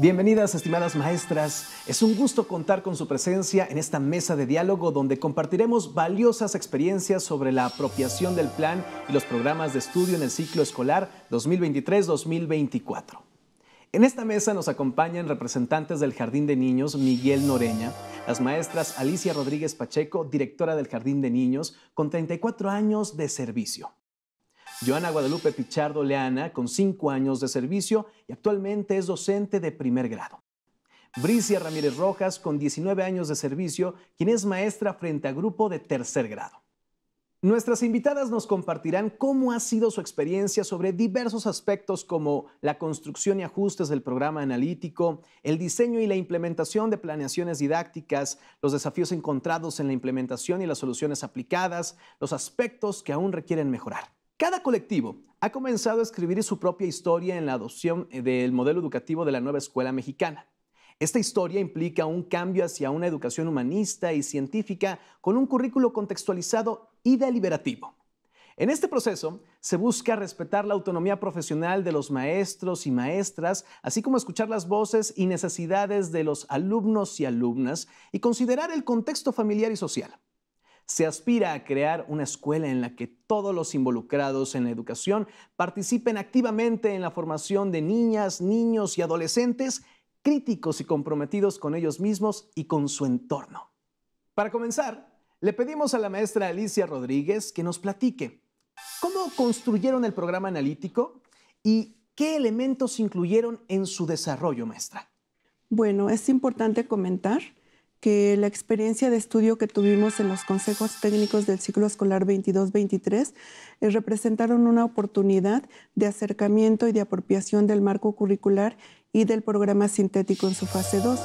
Bienvenidas, estimadas maestras. Es un gusto contar con su presencia en esta mesa de diálogo donde compartiremos valiosas experiencias sobre la apropiación del plan y los programas de estudio en el ciclo escolar 2023-2024. En esta mesa nos acompañan representantes del Jardín de Niños Miguel Noreña, las maestras Alicia Rodríguez Pacheco, directora del Jardín de Niños, con 34 años de servicio Joana Guadalupe Pichardo Leana, con cinco años de servicio y actualmente es docente de primer grado. Bricia Ramírez Rojas, con 19 años de servicio, quien es maestra frente a grupo de tercer grado. Nuestras invitadas nos compartirán cómo ha sido su experiencia sobre diversos aspectos como la construcción y ajustes del programa analítico, el diseño y la implementación de planeaciones didácticas, los desafíos encontrados en la implementación y las soluciones aplicadas, los aspectos que aún requieren mejorar. Cada colectivo ha comenzado a escribir su propia historia en la adopción eh, del modelo educativo de la nueva escuela mexicana. Esta historia implica un cambio hacia una educación humanista y científica con un currículo contextualizado y deliberativo. En este proceso se busca respetar la autonomía profesional de los maestros y maestras, así como escuchar las voces y necesidades de los alumnos y alumnas y considerar el contexto familiar y social. Se aspira a crear una escuela en la que todos los involucrados en la educación participen activamente en la formación de niñas, niños y adolescentes críticos y comprometidos con ellos mismos y con su entorno. Para comenzar, le pedimos a la maestra Alicia Rodríguez que nos platique cómo construyeron el programa analítico y qué elementos incluyeron en su desarrollo, maestra. Bueno, es importante comentar que la experiencia de estudio que tuvimos en los consejos técnicos del ciclo escolar 22-23 eh, representaron una oportunidad de acercamiento y de apropiación del marco curricular y del programa sintético en su fase 2.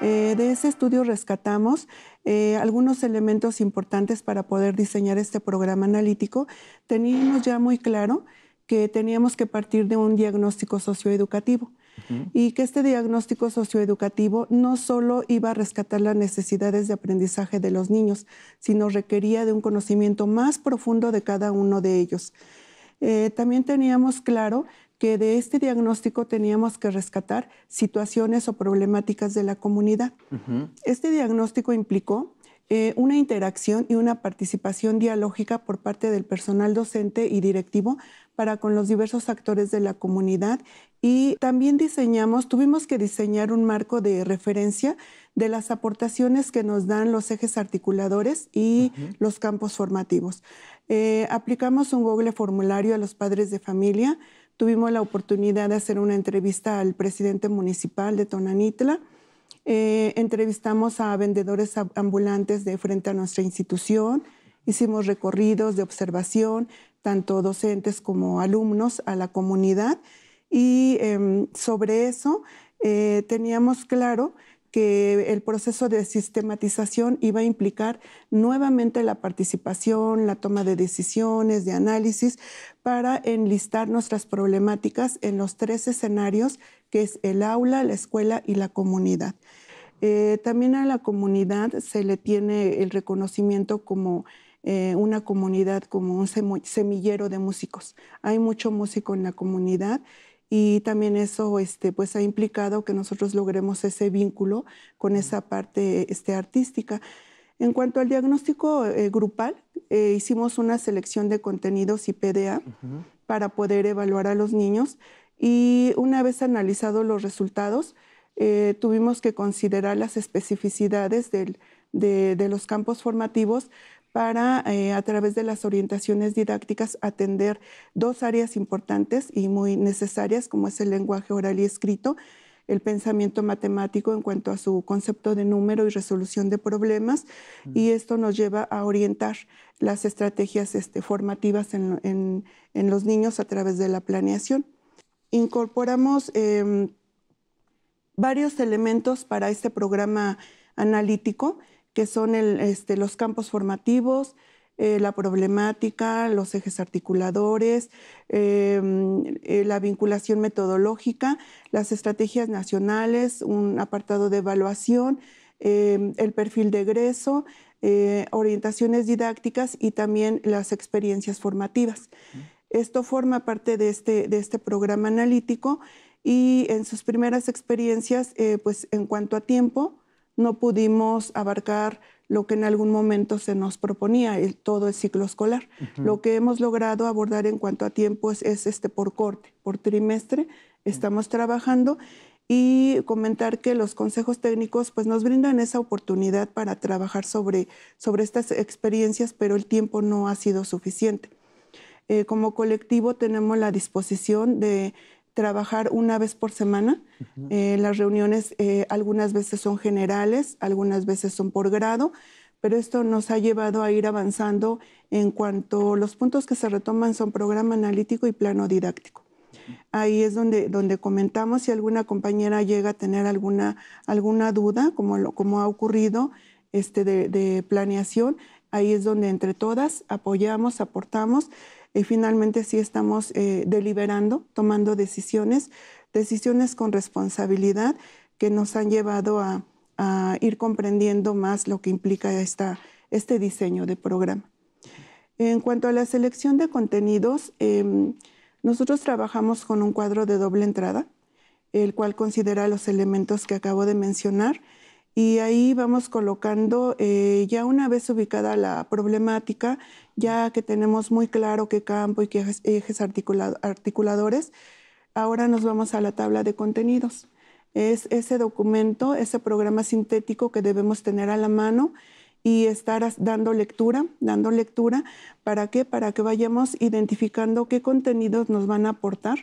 Eh, de ese estudio rescatamos eh, algunos elementos importantes para poder diseñar este programa analítico. Teníamos ya muy claro que teníamos que partir de un diagnóstico socioeducativo y que este diagnóstico socioeducativo no solo iba a rescatar las necesidades de aprendizaje de los niños, sino requería de un conocimiento más profundo de cada uno de ellos. Eh, también teníamos claro que de este diagnóstico teníamos que rescatar situaciones o problemáticas de la comunidad. Este diagnóstico implicó eh, una interacción y una participación dialógica por parte del personal docente y directivo para con los diversos actores de la comunidad y también diseñamos, tuvimos que diseñar un marco de referencia de las aportaciones que nos dan los ejes articuladores y los campos formativos. Eh, aplicamos un Google formulario a los padres de familia, tuvimos la oportunidad de hacer una entrevista al presidente municipal de Tonanitla, eh, entrevistamos a vendedores ambulantes de frente a nuestra institución, hicimos recorridos de observación, tanto docentes como alumnos, a la comunidad y em, sobre eso eh, teníamos claro que el proceso de sistematización iba a implicar nuevamente la participación, la toma de decisiones, de análisis, para enlistar nuestras problemáticas en los tres escenarios, que es el aula, la escuela y la comunidad. Eh, también a la comunidad se le tiene el reconocimiento como eh, una comunidad, como un semillero de músicos. Hay mucho músico en la comunidad y también eso este, pues ha implicado que nosotros logremos ese vínculo con esa parte este, artística. En cuanto al diagnóstico eh, grupal, eh, hicimos una selección de contenidos y PDA para poder evaluar a los niños y una vez analizados los resultados, eh, tuvimos que considerar las especificidades de los campos formativos para, eh, a través de las orientaciones didácticas, atender dos áreas importantes y muy necesarias, como es el lenguaje oral y escrito, el pensamiento matemático en cuanto a su concepto de número y resolución de problemas, mm. y esto nos lleva a orientar las estrategias este, formativas en, los niños a través de la planeación. Incorporamos em, varios elementos para este programa analítico que son este, los campos formativos, eh, la problemática, los ejes articuladores, em, eh, la vinculación metodológica, las estrategias nacionales, un apartado de evaluación, em, el perfil de egreso, eh, orientaciones didácticas y también las experiencias formativas. Esto forma parte de este, de este programa analítico y en sus primeras experiencias, pues en cuanto a tiempo, no pudimos abarcar lo que en algún momento se nos proponía, todo el ciclo escolar. Lo que hemos logrado abordar en cuanto a tiempo es, este por corte, por trimestre, mm. estamos trabajando y comentar que los consejos técnicos pues nos brindan esa oportunidad para trabajar sobre, sobre estas experiencias, pero el tiempo no ha sido suficiente. Eh, como colectivo tenemos la disposición de trabajar una vez por semana. Eh, las reuniones eh, algunas veces son generales, algunas veces son por grado, pero esto nos ha llevado a ir avanzando en cuanto los puntos que se retoman son programa analítico y plano didáctico. Ahí es donde, donde comentamos si alguna compañera llega a tener alguna, alguna duda, como, lo, como ha ocurrido este, de, de planeación, ahí es donde entre todas apoyamos, aportamos y finalmente sí estamos eh, deliberando, tomando decisiones, decisiones con responsabilidad que nos han llevado a, ir comprendiendo más lo que implica este diseño de programa. En cuanto a la selección de contenidos, em, nosotros trabajamos con un cuadro de doble entrada, el cual considera los elementos que acabo de mencionar y ahí vamos colocando, eh, ya una vez ubicada la problemática, ya que tenemos muy claro qué campo y qué ejes articuladores, ahora nos vamos a la tabla de contenidos. Es ese documento, ese programa sintético que debemos tener a la mano y estar dando lectura, dando lectura, ¿para qué? Para que vayamos identificando qué contenidos nos van a aportar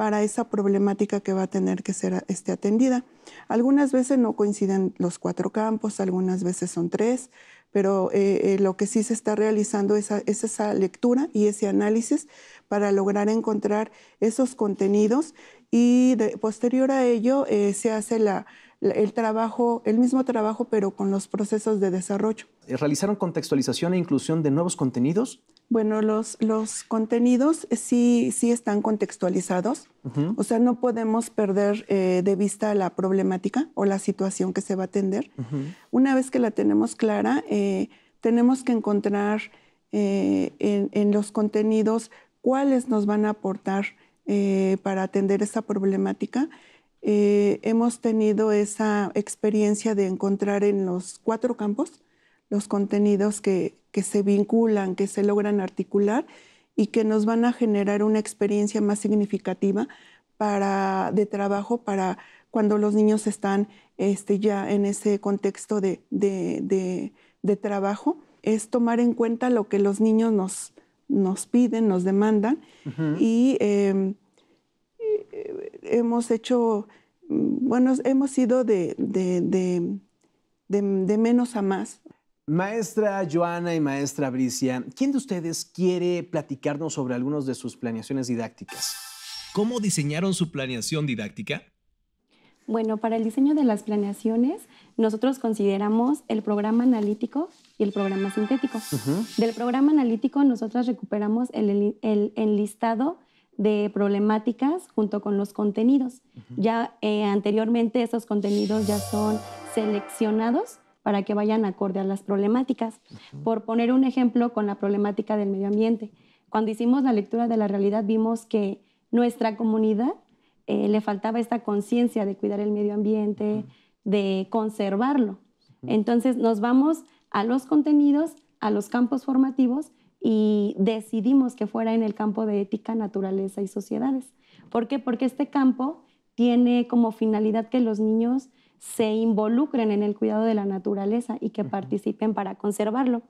para esa problemática que va a tener que ser este, atendida. Algunas veces no coinciden los cuatro campos, algunas veces son tres, pero eh, eh, lo que sí se está realizando es, esa lectura y ese análisis para lograr encontrar esos contenidos y posterior a ello eh, se hace la, el trabajo, el mismo trabajo, pero con los procesos de desarrollo. Eh, ¿Realizaron contextualización e inclusión de nuevos contenidos? Bueno, los, contenidos sí, sí están contextualizados, o sea, no podemos perder eh, de vista la problemática o la situación que se va a atender. Una vez que la tenemos clara, eh, tenemos que encontrar en, los contenidos cuáles nos van a aportar para atender esa problemática eh, hemos tenido esa experiencia de encontrar en los cuatro campos los contenidos que, se vinculan, que se logran articular y que nos van a generar una experiencia más significativa para, de trabajo para cuando los niños están este, ya en ese contexto de, de, trabajo, es tomar en cuenta lo que los niños nos, nos piden, nos demandan y em, eh, hemos hecho, mm, bueno, hemos ido de, menos a más. Maestra Joana y maestra Bricia, ¿quién de ustedes quiere platicarnos sobre algunos de sus planeaciones didácticas? ¿Cómo diseñaron su planeación didáctica? Bueno, para el diseño de las planeaciones, nosotros consideramos el programa analítico y el programa sintético. Del programa analítico, nosotros recuperamos el, el, el enlistado de problemáticas junto con los contenidos. Ya eh, anteriormente esos contenidos ya son seleccionados para que vayan acorde a las problemáticas. Por poner un ejemplo con la problemática del medio ambiente, cuando hicimos la lectura de la realidad vimos que nuestra comunidad eh, le faltaba esta conciencia de cuidar el medio ambiente, de conservarlo. Entonces nos vamos a los contenidos, a los campos formativos y decidimos que fuera en el campo de ética, naturaleza y sociedades. ¿Por qué? Porque este campo tiene como finalidad que los niños se involucren en el cuidado de la naturaleza y que participen para conservarlo.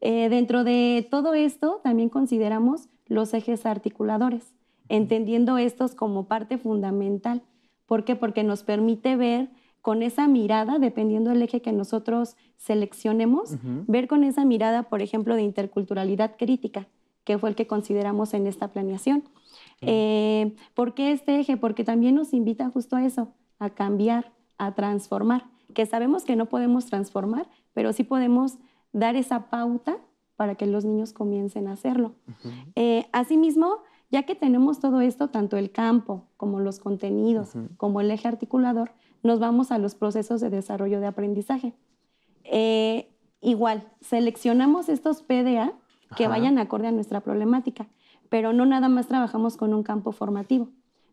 Eh, dentro de todo esto también consideramos los ejes articuladores, entendiendo estos como parte fundamental. ¿Por qué? Porque nos permite ver con esa mirada, dependiendo del eje que nosotros seleccionemos, ver con esa mirada, por ejemplo, de interculturalidad crítica, que fue el que consideramos en esta planeación. Eh, ¿Por qué este eje? Porque también nos invita justo a eso, a cambiar, a transformar, que sabemos que no podemos transformar, pero sí podemos dar esa pauta para que los niños comiencen a hacerlo. Eh, asimismo, ya que tenemos todo esto, tanto el campo como los contenidos, como el eje articulador, nos vamos a los procesos de desarrollo de aprendizaje. Eh, igual, seleccionamos estos PDA que vayan acorde a nuestra problemática, pero no nada más trabajamos con un campo formativo.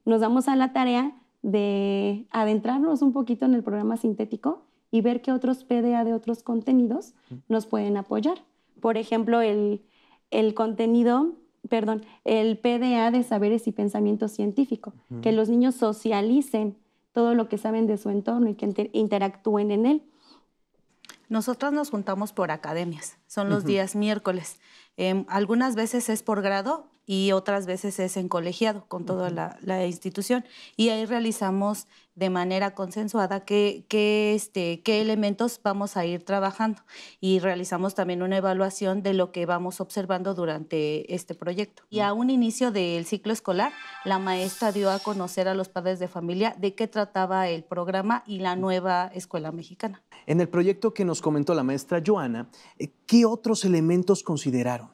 Nos damos a la tarea de adentrarnos un poquito en el programa sintético y ver qué otros PDA de otros contenidos nos pueden apoyar. Por ejemplo, el, contenido, perdón, el PDA de saberes y pensamiento científico, que los niños socialicen todo lo que saben de su entorno y que interactúen en él. Nosotras nos juntamos por academias, son los días miércoles. Em, algunas veces es por grado y otras veces es en colegiado con toda la, institución. Y ahí realizamos de manera consensuada este, qué elementos vamos a ir trabajando y realizamos también una evaluación de lo que vamos observando durante este proyecto. Y a un inicio del ciclo escolar, la maestra dio a conocer a los padres de familia de qué trataba el programa y la nueva escuela mexicana. En el proyecto que nos comentó la maestra Joana, eh, ¿qué otros elementos consideraron?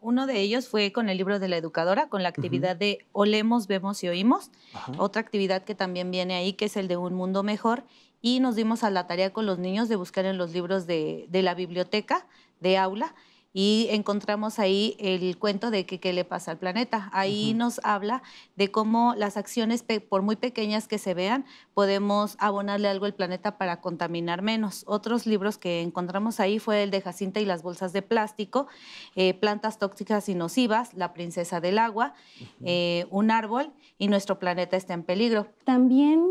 Uno de ellos fue con el libro de la educadora, con la actividad de Olemos, Vemos y Oímos. Otra actividad que también viene ahí, que es el de Un Mundo Mejor. Y nos dimos a la tarea con los niños de buscar en los libros de la biblioteca, de aula, y encontramos ahí el cuento de qué le pasa al planeta. Ahí nos habla de cómo las acciones, por muy pequeñas que se vean, podemos abonarle algo al planeta para contaminar menos. Otros libros que encontramos ahí fue el de Jacinta y las bolsas de plástico, eh, Plantas tóxicas y nocivas, La princesa del agua, eh, Un árbol y Nuestro planeta está en peligro. También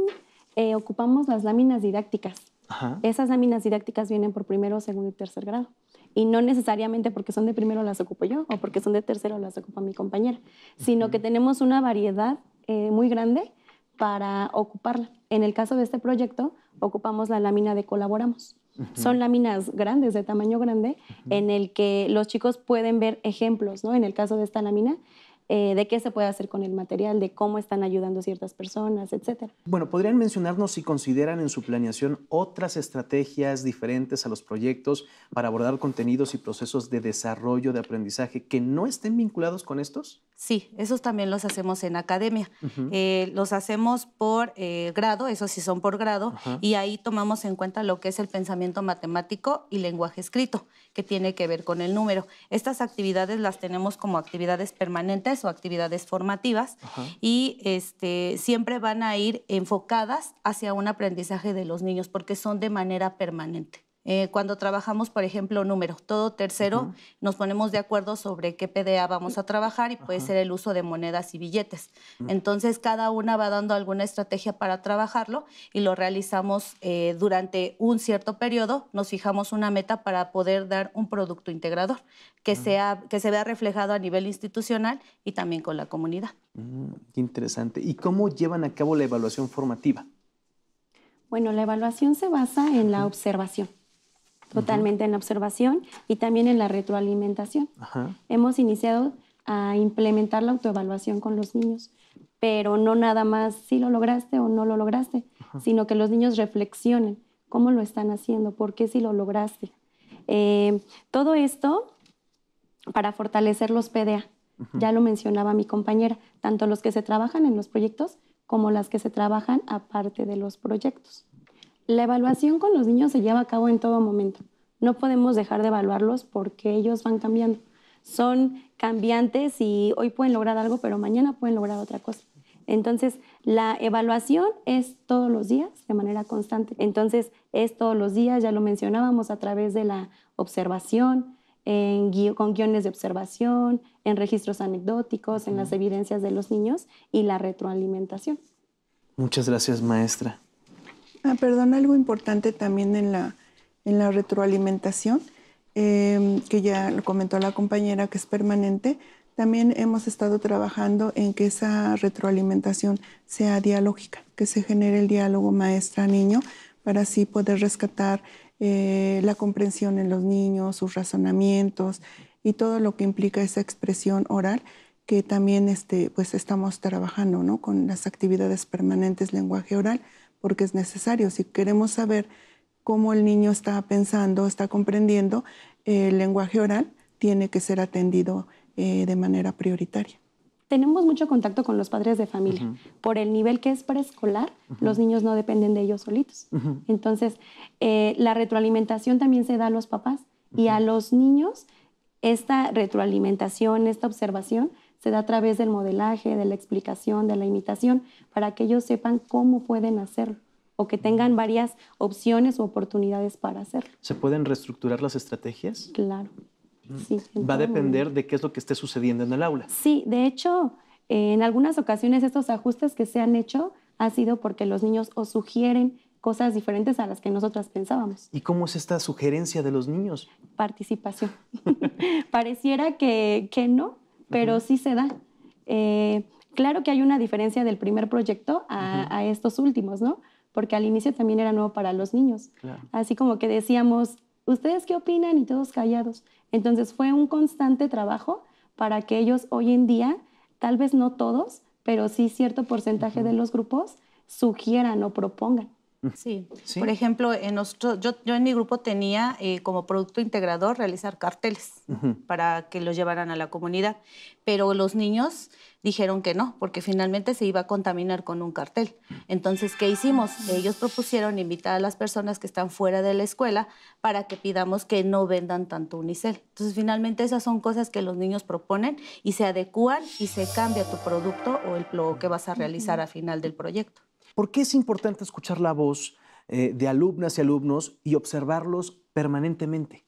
eh, ocupamos las láminas didácticas. Esas láminas didácticas vienen por primero, segundo y tercer grado y no necesariamente porque son de primero las ocupo yo o porque son de tercero las ocupa mi compañera, sino que tenemos una variedad eh, muy grande para ocuparla. En el caso de este proyecto, ocupamos la lámina de colaboramos. Son láminas grandes, de tamaño grande, en el que los chicos pueden ver ejemplos, ¿no? En el caso de esta lámina, eh, de qué se puede hacer con el material, de cómo están ayudando ciertas personas, etc. Bueno, ¿podrían mencionarnos si consideran en su planeación otras estrategias diferentes a los proyectos para abordar contenidos y procesos de desarrollo de aprendizaje que no estén vinculados con estos? Sí, esos también los hacemos en academia. Eh, los hacemos por eh, grado, esos sí son por grado, y ahí tomamos en cuenta lo que es el pensamiento matemático y lenguaje escrito, que tiene que ver con el número. Estas actividades las tenemos como actividades permanentes o actividades formativas y este, siempre van a ir enfocadas hacia un aprendizaje de los niños porque son de manera permanente. Eh, cuando trabajamos, por ejemplo, números, todo tercero, nos ponemos de acuerdo sobre qué PDA vamos a trabajar y puede ser el uso de monedas y billetes. Mm. Entonces, cada una va dando alguna estrategia para trabajarlo y lo realizamos eh, durante un cierto periodo. Nos fijamos una meta para poder dar un producto integrador que, mm. sea, que se vea reflejado a nivel institucional y también con la comunidad. Mm, interesante. ¿Y cómo llevan a cabo la evaluación formativa? Bueno, la evaluación se basa en la observación totalmente en la observación y también en la retroalimentación. Hemos iniciado a implementar la autoevaluación con los niños, pero no nada más si lo lograste o no lo lograste, sino que los niños reflexionen cómo lo están haciendo, por qué si lo lograste. Eh, todo esto para fortalecer los PDA. Ya lo mencionaba mi compañera, tanto los que se trabajan en los proyectos como las que se trabajan aparte de los proyectos. La evaluación con los niños se lleva a cabo en todo momento. No podemos dejar de evaluarlos porque ellos van cambiando. Son cambiantes y hoy pueden lograr algo, pero mañana pueden lograr otra cosa. Entonces, la evaluación es todos los días, de manera constante. Entonces, es todos los días, ya lo mencionábamos, a través de la observación, con guiones de observación, en registros anecdóticos, en las evidencias de los niños y la retroalimentación. Muchas gracias, maestra. Ah, perdón, algo importante también en la, retroalimentación, em, que ya lo comentó la compañera que es permanente, también hemos estado trabajando en que esa retroalimentación sea dialógica, que se genere el diálogo maestra-niño para así poder rescatar eh, la comprensión en los niños, sus razonamientos y todo lo que implica esa expresión oral que también este, pues estamos trabajando ¿no? con las actividades permanentes lenguaje oral porque es necesario. Si queremos saber cómo el niño está pensando, está comprendiendo, eh, el lenguaje oral tiene que ser atendido eh, de manera prioritaria. Tenemos mucho contacto con los padres de familia. Por el nivel que es preescolar, los niños no dependen de ellos solitos. Entonces, eh, la retroalimentación también se da a los papás y a los niños esta retroalimentación, esta observación, se da a través del modelaje, de la explicación, de la imitación, para que ellos sepan cómo pueden hacerlo o que tengan varias opciones o oportunidades para hacerlo. ¿Se pueden reestructurar las estrategias? Claro. Mm. Va a depender de qué es lo que esté sucediendo en el aula. Sí, de hecho, eh, en algunas ocasiones estos ajustes que se han hecho ha sido porque los niños os sugieren cosas diferentes a las que nosotras pensábamos. ¿Y cómo es esta sugerencia de los niños? Participación. Pareciera que, que no, pero sí se da. Eh, claro que hay una diferencia del primer proyecto a, estos últimos, ¿no? Porque al inicio también era nuevo para los niños. Así como que decíamos, ¿ustedes qué opinan? Y todos callados. Entonces fue un constante trabajo para que ellos hoy en día, tal vez no todos, pero sí cierto porcentaje de los grupos, sugieran o propongan. Sí. Por ejemplo, en nuestro, yo, yo, en mi grupo tenía eh, como producto integrador realizar carteles para que los llevaran a la comunidad, pero los niños dijeron que no, porque finalmente se iba a contaminar con un cartel. Entonces, ¿qué hicimos? Ellos propusieron invitar a las personas que están fuera de la escuela para que pidamos que no vendan tanto unicel. Entonces, finalmente esas son cosas que los niños proponen y se adecúan y se cambia tu producto o el lo que vas a realizar al final del proyecto. ¿Por qué es importante escuchar la voz eh, de alumnas y alumnos y observarlos permanentemente?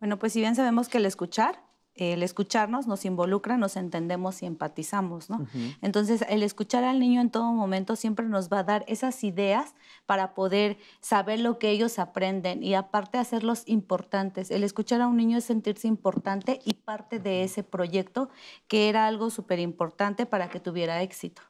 Bueno, pues si bien sabemos que el escuchar el escucharnos nos involucra, nos entendemos y empatizamos, ¿no? Entonces, el escuchar al niño en todo momento siempre nos va a dar esas ideas para poder saber lo que ellos aprenden y aparte hacerlos importantes. El escuchar a un niño es sentirse importante y parte de ese proyecto que era algo súper importante para que tuviera éxito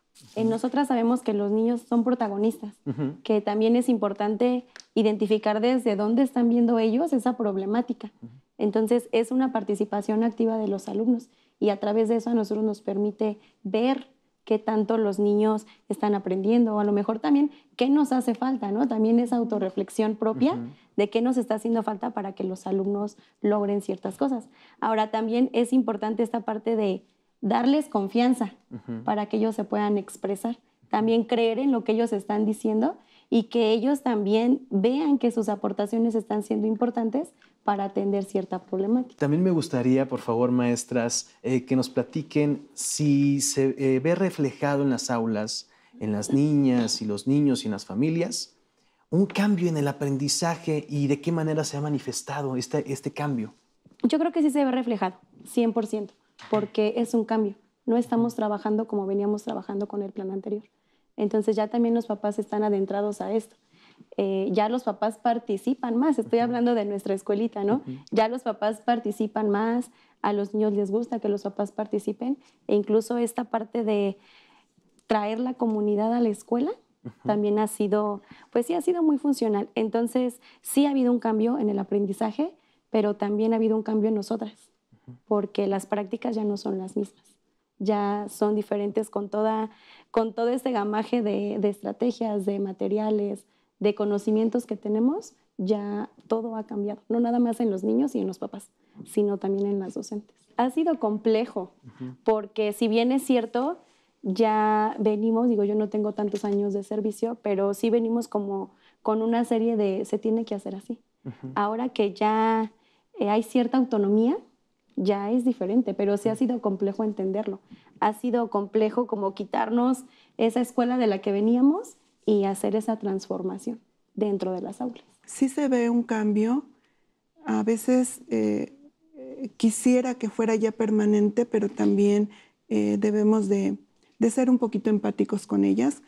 nosotras sabemos que los niños son protagonistas, que también es importante identificar desde dónde están viendo ellos esa problemática. Entonces, es una participación activa de los alumnos y a través de eso a nosotros nos permite ver qué tanto los niños están aprendiendo o a lo mejor también qué nos hace falta, ¿no? También esa autorreflexión propia de qué nos está haciendo falta para que los alumnos logren ciertas cosas. Ahora, también es importante esta parte de darles confianza para que ellos se puedan expresar, también creer en lo que ellos están diciendo y que ellos también vean que sus aportaciones están siendo importantes para atender cierta problemática. También me gustaría, por favor, maestras, eh, que nos platiquen si se eh, ve reflejado en las aulas, en las niñas y los niños y en las familias, un cambio en el aprendizaje y de qué manera se ha manifestado este, este cambio. Yo creo que sí se ve reflejado, 100% porque es un cambio. No estamos trabajando como veníamos trabajando con el plan anterior. Entonces ya también los papás están adentrados a esto. Eh, ya los papás participan más, estoy hablando de nuestra escuelita, ¿no? Ya los papás participan más, a los niños les gusta que los papás participen e incluso esta parte de traer la comunidad a la escuela también ha sido, pues sí, ha sido muy funcional. Entonces, sí ha habido un cambio en el aprendizaje, pero también ha habido un cambio en nosotras porque las prácticas ya no son las mismas, ya son diferentes con, toda, con todo ese gamaje de, estrategias, de materiales, de conocimientos que tenemos, ya todo ha cambiado, no nada más en los niños y en los papás, sino también en las docentes. Ha sido complejo, porque si bien es cierto, ya venimos, digo yo no tengo tantos años de servicio, pero sí venimos como con una serie de se tiene que hacer así. Ahora que ya eh, hay cierta autonomía, ya es diferente, pero sí ha mm. sido complejo entenderlo. Ha sido complejo como quitarnos esa escuela de la que veníamos y hacer esa transformación dentro de las aulas. Sí se ve un cambio. A veces eh, eh, quisiera que fuera ya permanente, pero también eh, debemos de, ser un poquito empáticos con ellas.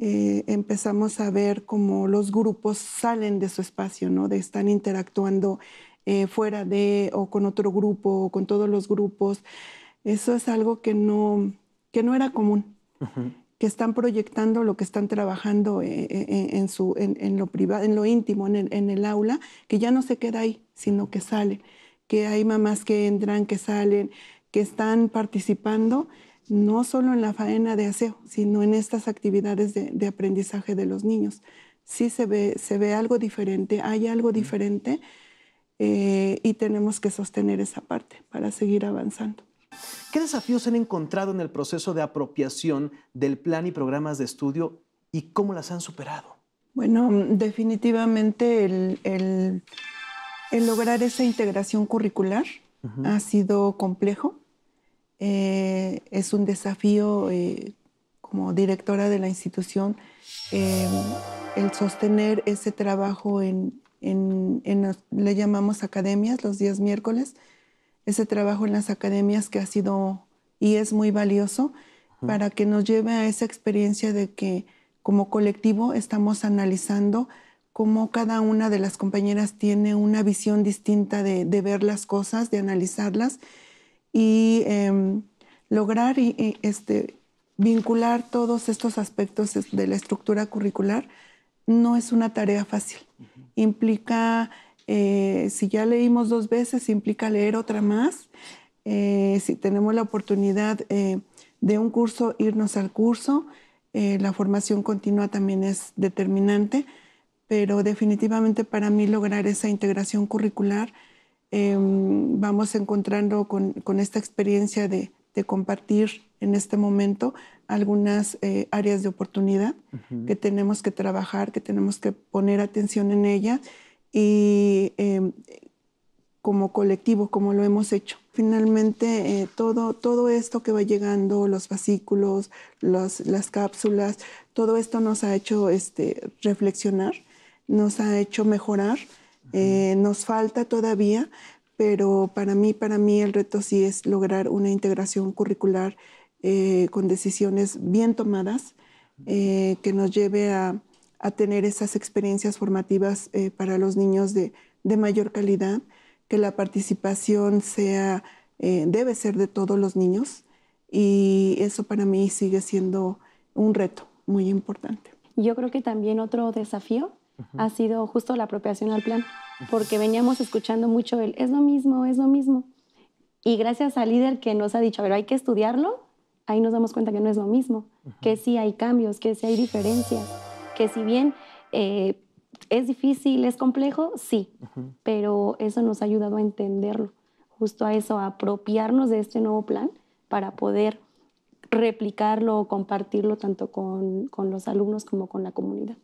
empezamos a ver cómo los grupos salen de su espacio, ¿no? De están interactuando eh, fuera de o con otro grupo o con todos los grupos. Eso es algo que no, que no era común, que están proyectando lo que están trabajando eh, eh, en, su, en, lo privado, en lo íntimo, en el, aula, que ya no se queda ahí, sino que sale, que hay mamás que entran, que salen, que están participando no solo en la faena de aseo, sino en estas actividades de, de aprendizaje de los niños. Sí se ve, se ve algo diferente, hay algo diferente eh, y tenemos que sostener esa parte para seguir avanzando. ¿Qué desafíos han encontrado en el proceso de apropiación del plan y programas de estudio y cómo las han superado? Bueno, definitivamente el, lograr esa integración curricular ha sido complejo. Eh, es un desafío eh, como directora de la institución el sostener ese trabajo en, en, le llamamos academias los días miércoles, ese trabajo en las academias que ha sido y es muy valioso para que nos lleve a esa experiencia de que como colectivo estamos analizando cómo cada una de las compañeras tiene una visión distinta de, ver las cosas, de analizarlas y em, lograr este, vincular todos estos aspectos de la estructura curricular no es una tarea fácil. Implica, eh, si ya leímos dos veces, implica leer otra más. Eh, si tenemos la oportunidad eh, de un curso, irnos al curso. la formación continua también es determinante, pero definitivamente para mí lograr esa integración curricular, em, vamos encontrando con esta experiencia de, de compartir en este momento algunas eh, áreas de oportunidad que tenemos que trabajar, que tenemos que poner atención en ellas y em, como colectivo, como lo hemos hecho. Finalmente, eh, todo, todo esto que va llegando, los fascículos, las cápsulas, todo esto nos ha hecho este, reflexionar, nos ha hecho mejorar. Eh, nos falta todavía, pero para mí, para mí el reto sí es lograr una integración curricular eh, con decisiones bien tomadas eh, que nos lleve a, tener esas experiencias formativas eh, para los niños de, mayor calidad, que la participación sea, debe ser de todos los niños y eso para mí sigue siendo un reto muy importante. Yo creo que también otro desafío ha sido justo la apropiación al plan porque veníamos escuchando mucho el es lo mismo, es lo mismo. Y gracias al líder que nos ha dicho, a ver, hay que estudiarlo, ahí nos damos cuenta que no es lo mismo, que sí hay cambios, que sí hay diferencias, que si bien eh, es difícil, es complejo, sí, pero eso nos ha ayudado a entenderlo, justo a eso, a apropiarnos de este nuevo plan para poder replicarlo o compartirlo tanto con, con los alumnos como con la comunidad.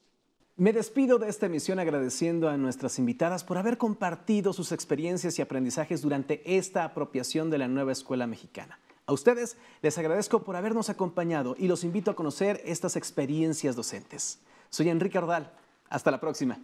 Me despido de esta emisión agradeciendo a nuestras invitadas por haber compartido sus experiencias y aprendizajes durante esta apropiación de la nueva escuela mexicana. A ustedes les agradezco por habernos acompañado y los invito a conocer estas experiencias docentes. Soy Enrique Ordal. Hasta la próxima.